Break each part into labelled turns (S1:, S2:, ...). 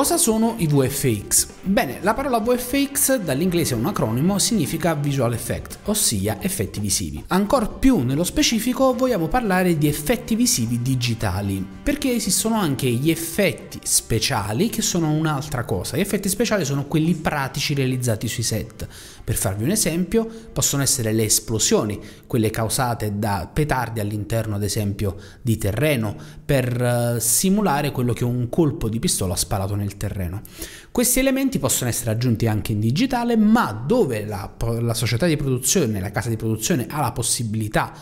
S1: Cosa sono i VFX? Bene, la parola VFX dall'inglese è un acronimo, significa visual effect, ossia effetti visivi. Ancora più nello specifico vogliamo parlare di effetti visivi digitali, perché esistono anche gli effetti speciali che sono un'altra cosa. Gli effetti speciali sono quelli pratici realizzati sui set, per farvi un esempio, possono essere le esplosioni, quelle causate da petardi all'interno ad esempio di terreno, per eh, simulare quello che un colpo di pistola ha sparato nel terreno. Questi elementi possono essere aggiunti anche in digitale, ma dove la, la società di produzione, la casa di produzione ha la possibilità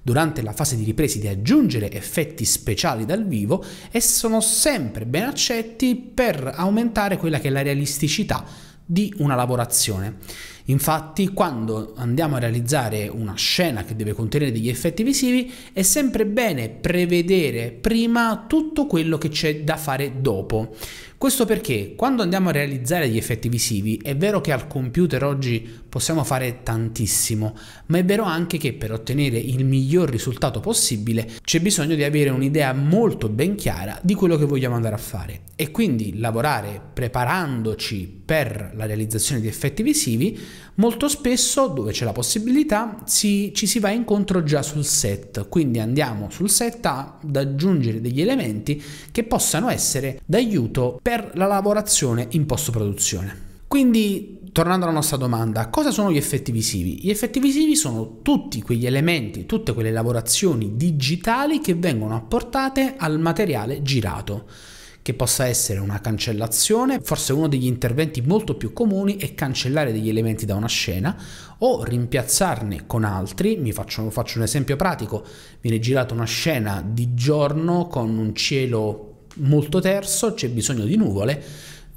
S1: durante la fase di ripresi di aggiungere effetti speciali dal vivo e sono sempre ben accetti per aumentare quella che è la realisticità di una lavorazione. Infatti, quando andiamo a realizzare una scena che deve contenere degli effetti visivi, è sempre bene prevedere prima tutto quello che c'è da fare dopo. Questo perché quando andiamo a realizzare gli effetti visivi è vero che al computer oggi possiamo fare tantissimo, ma è vero anche che per ottenere il miglior risultato possibile c'è bisogno di avere un'idea molto ben chiara di quello che vogliamo andare a fare e quindi lavorare preparandoci per la realizzazione di effetti visivi Molto spesso, dove c'è la possibilità, si, ci si va incontro già sul set, quindi andiamo sul set ad aggiungere degli elementi che possano essere d'aiuto per la lavorazione in post-produzione. Quindi tornando alla nostra domanda, cosa sono gli effetti visivi? Gli effetti visivi sono tutti quegli elementi, tutte quelle lavorazioni digitali che vengono apportate al materiale girato che possa essere una cancellazione, forse uno degli interventi molto più comuni è cancellare degli elementi da una scena o rimpiazzarne con altri, mi faccio, faccio un esempio pratico, viene girata una scena di giorno con un cielo molto terso, c'è bisogno di nuvole,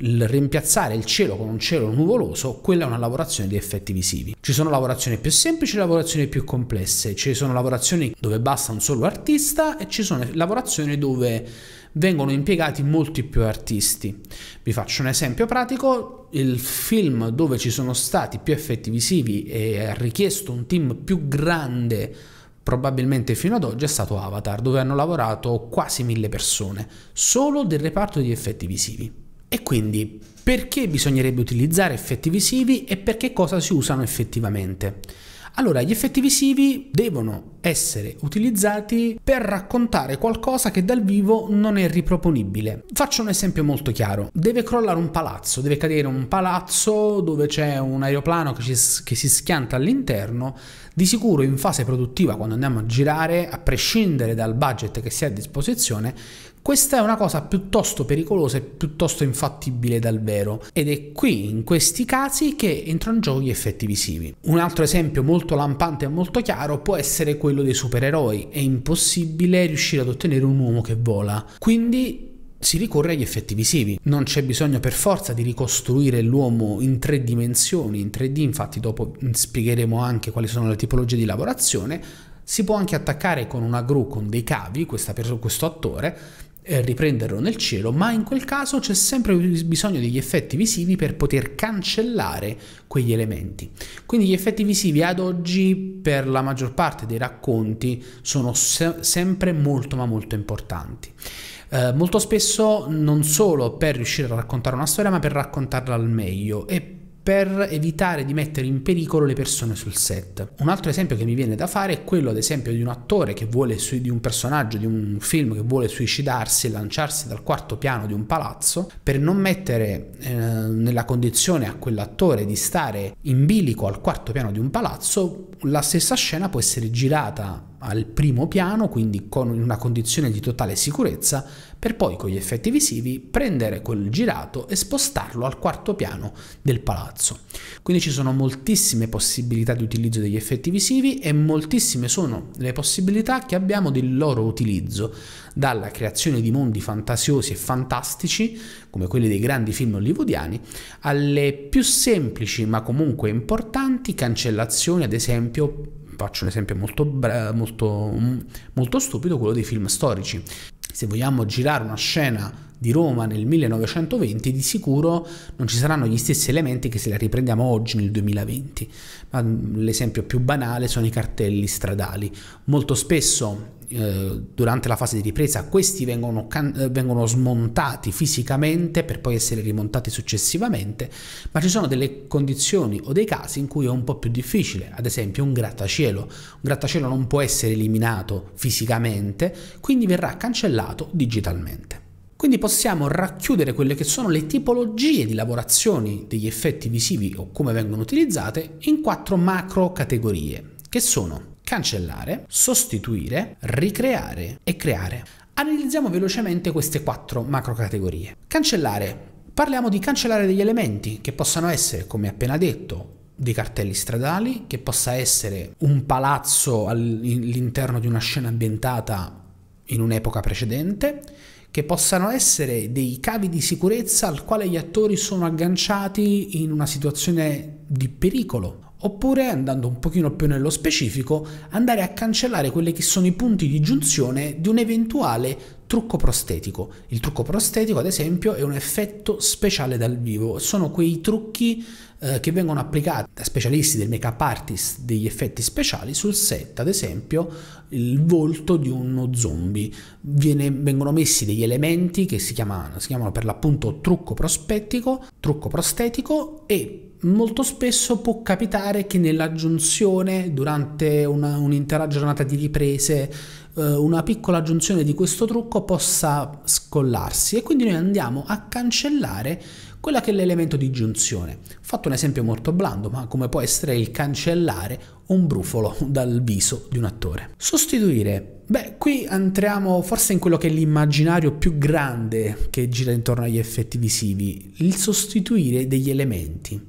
S1: il rimpiazzare il cielo con un cielo nuvoloso, quella è una lavorazione di effetti visivi. Ci sono lavorazioni più semplici e lavorazioni più complesse, ci sono lavorazioni dove basta un solo artista e ci sono lavorazioni dove vengono impiegati molti più artisti. Vi faccio un esempio pratico, il film dove ci sono stati più effetti visivi e ha richiesto un team più grande probabilmente fino ad oggi è stato Avatar, dove hanno lavorato quasi mille persone, solo del reparto di effetti visivi. E quindi perché bisognerebbe utilizzare effetti visivi e per che cosa si usano effettivamente? Allora, gli effetti visivi devono essere utilizzati per raccontare qualcosa che dal vivo non è riproponibile. Faccio un esempio molto chiaro. Deve crollare un palazzo, deve cadere un palazzo dove c'è un aeroplano che, ci, che si schianta all'interno. Di sicuro in fase produttiva, quando andiamo a girare, a prescindere dal budget che si ha a disposizione, questa è una cosa piuttosto pericolosa e piuttosto infattibile dal vero ed è qui in questi casi che entrano in gioco gli effetti visivi. Un altro esempio molto lampante e molto chiaro può essere quello dei supereroi. È impossibile riuscire ad ottenere un uomo che vola. Quindi si ricorre agli effetti visivi. Non c'è bisogno per forza di ricostruire l'uomo in tre dimensioni, in 3D, infatti dopo spiegheremo anche quali sono le tipologie di lavorazione, si può anche attaccare con una gru, con dei cavi, per, questo attore, eh, riprenderlo nel cielo, ma in quel caso c'è sempre bisogno degli effetti visivi per poter cancellare quegli elementi. Quindi gli effetti visivi ad oggi per la maggior parte dei racconti sono se- sempre molto ma molto importanti. Eh, molto spesso non solo per riuscire a raccontare una storia, ma per raccontarla al meglio e per evitare di mettere in pericolo le persone sul set. Un altro esempio che mi viene da fare è quello ad esempio di un attore che vuole, di un personaggio di un film che vuole suicidarsi e lanciarsi dal quarto piano di un palazzo, per non mettere eh, nella condizione a quell'attore di stare in bilico al quarto piano di un palazzo, la stessa scena può essere girata al primo piano, quindi con una condizione di totale sicurezza, per poi con gli effetti visivi prendere quel girato e spostarlo al quarto piano del palazzo. Quindi ci sono moltissime possibilità di utilizzo degli effetti visivi e moltissime sono le possibilità che abbiamo del loro utilizzo, dalla creazione di mondi fantasiosi e fantastici, come quelli dei grandi film hollywoodiani, alle più semplici ma comunque importanti cancellazioni, ad esempio faccio un esempio molto, bre- molto, mm, molto stupido, quello dei film storici. Se vogliamo girare una scena di Roma nel 1920, di sicuro non ci saranno gli stessi elementi che se la riprendiamo oggi nel 2020. Ma mm, l'esempio più banale sono i cartelli stradali. Molto spesso eh, durante la fase di ripresa questi vengono, can- eh, vengono smontati fisicamente per poi essere rimontati successivamente, ma ci sono delle condizioni o dei casi in cui è un po' più difficile, ad esempio un grattacielo. Un grattacielo non può essere eliminato fisicamente, quindi verrà cancellato digitalmente. Quindi possiamo racchiudere quelle che sono le tipologie di lavorazioni degli effetti visivi o come vengono utilizzate in quattro macro categorie, che sono cancellare, sostituire, ricreare e creare. Analizziamo velocemente queste quattro macro categorie. Cancellare. Parliamo di cancellare degli elementi che possano essere, come appena detto, dei cartelli stradali, che possa essere un palazzo all'interno di una scena ambientata in un'epoca precedente, che possano essere dei cavi di sicurezza al quale gli attori sono agganciati in una situazione di pericolo oppure andando un pochino più nello specifico andare a cancellare quelli che sono i punti di giunzione di un eventuale trucco prostetico. Il trucco prostetico ad esempio è un effetto speciale dal vivo, sono quei trucchi eh, che vengono applicate da specialisti del make-up artist degli effetti speciali sul set, ad esempio il volto di uno zombie. Viene, vengono messi degli elementi che si chiamano, si chiamano per l'appunto trucco prospettico, trucco prostetico e molto spesso può capitare che nell'aggiunzione durante una, un'intera giornata di riprese eh, una piccola aggiunzione di questo trucco possa scollarsi e quindi noi andiamo a cancellare quella che è l'elemento di giunzione. Ho fatto un esempio molto blando, ma come può essere il cancellare un brufolo dal viso di un attore. Sostituire Beh, qui entriamo forse in quello che è l'immaginario più grande che gira intorno agli effetti visivi, il sostituire degli elementi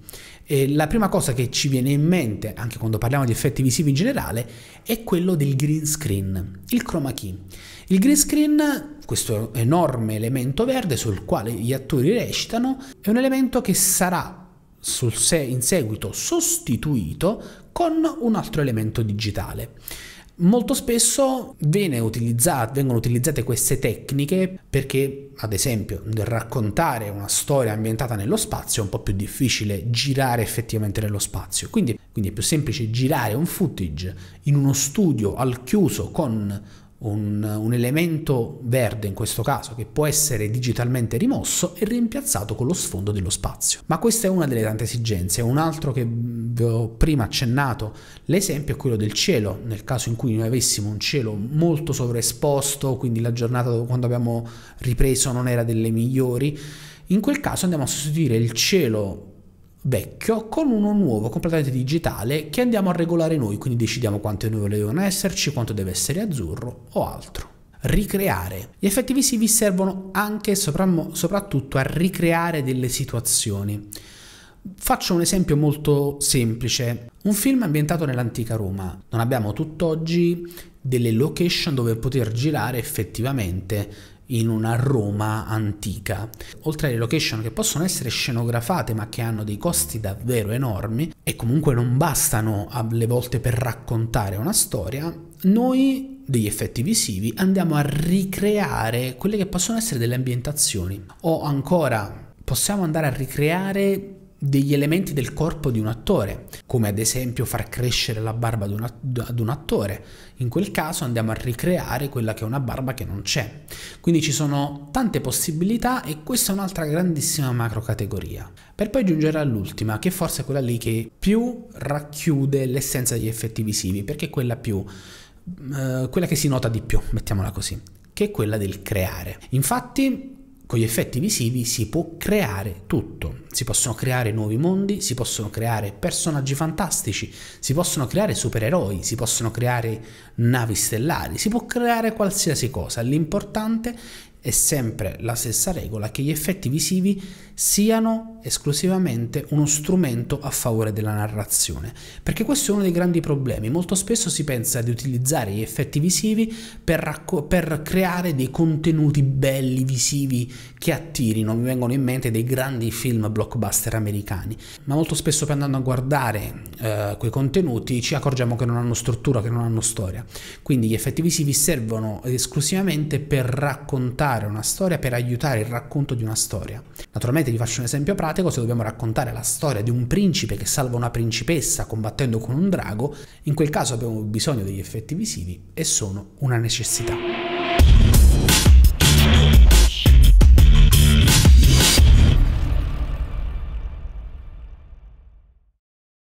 S1: eh, la prima cosa che ci viene in mente, anche quando parliamo di effetti visivi in generale, è quello del green screen, il chroma key. Il green screen, questo enorme elemento verde sul quale gli attori recitano, è un elemento che sarà se- in seguito sostituito con un altro elemento digitale. Molto spesso utilizzato, vengono utilizzate queste tecniche perché, ad esempio, nel raccontare una storia ambientata nello spazio è un po' più difficile girare effettivamente nello spazio. Quindi, quindi è più semplice girare un footage in uno studio al chiuso con un, un, elemento verde in questo caso che può essere digitalmente rimosso e rimpiazzato con lo sfondo dello spazio. Ma questa è una delle tante esigenze, un altro che vi ho prima accennato, l'esempio è quello del cielo, nel caso in cui noi avessimo un cielo molto sovraesposto, quindi la giornata quando abbiamo ripreso non era delle migliori, in quel caso andiamo a sostituire il cielo vecchio con uno nuovo completamente digitale che andiamo a regolare noi, quindi decidiamo quante nuvole devono esserci, quanto deve essere azzurro o altro. Ricreare. Gli effetti visivi servono anche e soprattutto a ricreare delle situazioni. Faccio un esempio molto semplice. Un film ambientato nell'antica Roma. Non abbiamo tutt'oggi delle location dove poter girare effettivamente in una Roma antica. Oltre alle location che possono essere scenografate ma che hanno dei costi davvero enormi e comunque non bastano alle volte per raccontare una storia, noi degli effetti visivi andiamo a ricreare quelle che possono essere delle ambientazioni o ancora possiamo andare a ricreare degli elementi del corpo di un attore, come ad esempio far crescere la barba ad un, ad un, attore. In quel caso andiamo a ricreare quella che è una barba che non c'è. Quindi ci sono tante possibilità e questa è un'altra grandissima macro categoria. Per poi giungere all'ultima, che forse è quella lì che più racchiude l'essenza degli effetti visivi, perché è quella più eh, quella che si nota di più, mettiamola così, che è quella del creare. Infatti con gli effetti visivi si può creare tutto, si possono creare nuovi mondi, si possono creare personaggi fantastici, si possono creare supereroi, si possono creare navi stellari, si può creare qualsiasi cosa, l'importante è sempre la stessa regola che gli effetti visivi siano esclusivamente uno strumento a favore della narrazione, perché questo è uno dei grandi problemi. Molto spesso si pensa di utilizzare gli effetti visivi per, racco- per creare dei contenuti belli visivi che attirino, mi vengono in mente dei grandi film blockbuster americani, ma molto spesso poi andando a guardare eh, quei contenuti ci accorgiamo che non hanno struttura, che non hanno storia. Quindi gli effetti visivi servono esclusivamente per raccontare raccontare una storia per aiutare il racconto di una storia. Naturalmente vi faccio un esempio pratico, se dobbiamo raccontare la storia di un principe che salva una principessa combattendo con un drago, in quel caso abbiamo bisogno degli effetti visivi e sono una necessità.